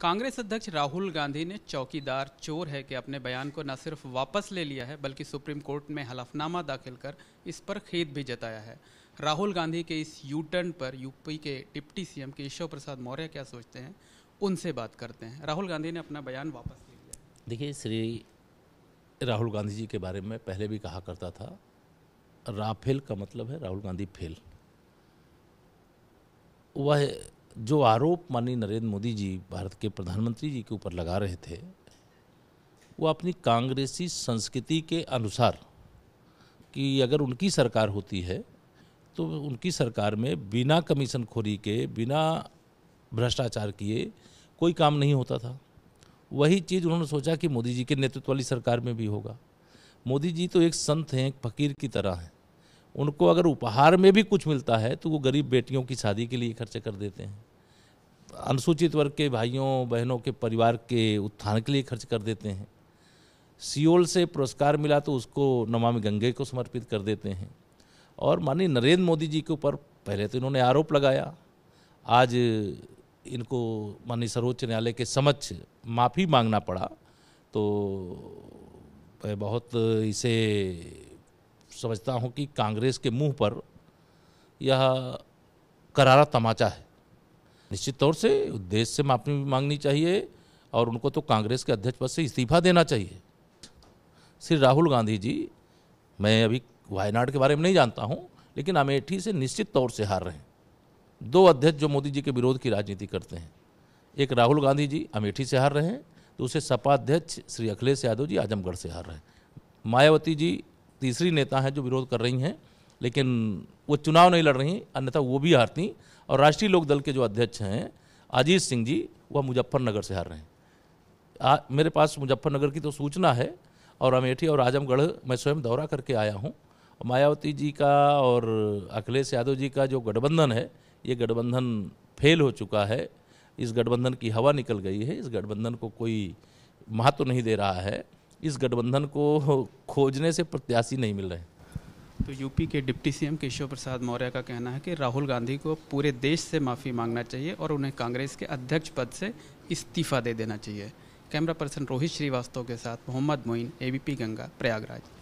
कांग्रेस अध्यक्ष राहुल गांधी ने चौकीदार चोर है कि अपने बयान को न सिर्फ वापस ले लिया है बल्कि सुप्रीम कोर्ट में हलफनामा दाखिल कर इस पर खेद भी जताया है राहुल गांधी के इस यू टर्न पर यूपी के डिप्टी सीएम केशव प्रसाद मौर्य क्या सोचते हैं उनसे बात करते हैं राहुल गांधी ने अपना बयान वापस ले लिया देखिए श्री राहुल गांधी जी के बारे में पहले भी कहा करता था राफेल का मतलब है राहुल गांधी फेल वह जो आरोप माननीय नरेंद्र मोदी जी भारत के प्रधानमंत्री जी के ऊपर लगा रहे थे वो अपनी कांग्रेसी संस्कृति के अनुसार कि अगर उनकी सरकार होती है तो उनकी सरकार में बिना कमीशन खोरी के बिना भ्रष्टाचार किए कोई काम नहीं होता था वही चीज़ उन्होंने सोचा कि मोदी जी के नेतृत्व वाली सरकार में भी होगा मोदी जी तो एक संत हैं एक फकीर की तरह हैं उनको अगर उपहार में भी कुछ मिलता है तो वो गरीब बेटियों की शादी के लिए खर्च कर देते हैं अनुसूचित वर्ग के भाइयों बहनों के परिवार के उत्थान के लिए खर्च कर देते हैं सियोल से पुरस्कार मिला तो उसको नमामि गंगे को समर्पित कर देते हैं और माननीय नरेंद्र मोदी जी के ऊपर पहले तो इन्होंने आरोप लगाया आज इनको माननीय सर्वोच्च न्यायालय के समक्ष माफ़ी मांगना पड़ा तो मैं बहुत इसे समझता हूँ कि कांग्रेस के मुंह पर यह करारा तमाचा है निश्चित तौर से देश से माफी भी मांगनी चाहिए और उनको तो कांग्रेस के अध्यक्ष पद से इस्तीफा देना चाहिए श्री राहुल गांधी जी मैं अभी वायनाड के बारे में नहीं जानता हूँ लेकिन अमेठी से निश्चित तौर से हार रहे हैं दो अध्यक्ष जो मोदी जी के विरोध की राजनीति करते हैं एक राहुल गांधी जी अमेठी से हार रहे हैं दूसरे सपा अध्यक्ष श्री अखिलेश यादव जी आजमगढ़ से हार रहे हैं मायावती जी तीसरी नेता हैं जो विरोध कर रही हैं लेकिन वो चुनाव नहीं लड़ रही अन्यथा वो भी हारती और राष्ट्रीय लोक दल के जो अध्यक्ष हैं अजीत सिंह जी वह मुजफ्फरनगर से हार रहे हैं आ, मेरे पास मुजफ्फरनगर की तो सूचना है और अमेठी और आजमगढ़ मैं स्वयं दौरा करके आया हूँ मायावती जी का और अखिलेश यादव जी का जो गठबंधन है ये गठबंधन फेल हो चुका है इस गठबंधन की हवा निकल गई है इस गठबंधन को कोई महत्व तो नहीं दे रहा है इस गठबंधन को खोजने से प्रत्याशी नहीं मिल रहे तो यूपी के डिप्टी सीएम केशव प्रसाद मौर्य का कहना है कि राहुल गांधी को पूरे देश से माफ़ी मांगना चाहिए और उन्हें कांग्रेस के अध्यक्ष पद से इस्तीफा दे देना चाहिए कैमरा पर्सन रोहित श्रीवास्तव के साथ मोहम्मद मोइन एबीपी गंगा प्रयागराज